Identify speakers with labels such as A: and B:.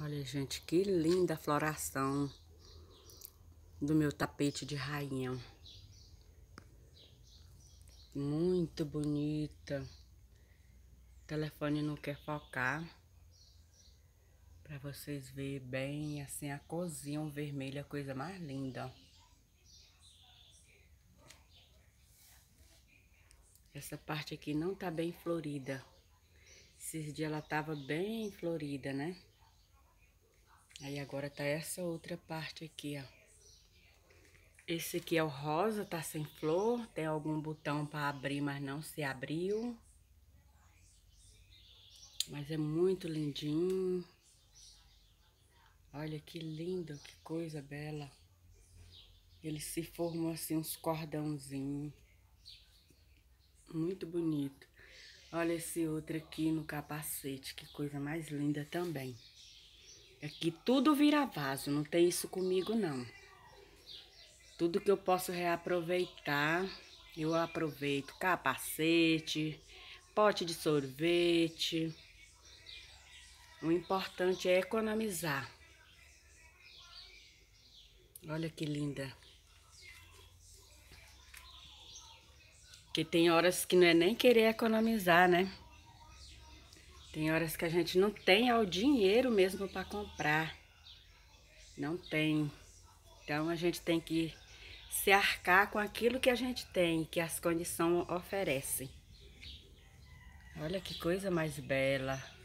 A: Olha, gente, que linda floração do meu tapete de rainha. Muito bonita. O telefone não quer focar. Pra vocês verem bem, assim, a cozinha vermelha, coisa mais linda. Essa parte aqui não tá bem florida. Esses dias ela tava bem florida, né? Aí agora tá essa outra parte aqui, ó. Esse aqui é o rosa, tá sem flor. Tem algum botão para abrir, mas não se abriu. Mas é muito lindinho. Olha que lindo, que coisa bela. Ele se formou assim uns cordãozinhos. Muito bonito. Olha esse outro aqui no capacete, que coisa mais linda também. Aqui é tudo vira vaso, não tem isso comigo não. Tudo que eu posso reaproveitar, eu aproveito. Capacete, pote de sorvete. O importante é economizar. Olha que linda. Que tem horas que não é nem querer economizar, né? Tem horas que a gente não tem o dinheiro mesmo para comprar. Não tem. Então a gente tem que se arcar com aquilo que a gente tem, que as condições oferecem. Olha que coisa mais bela.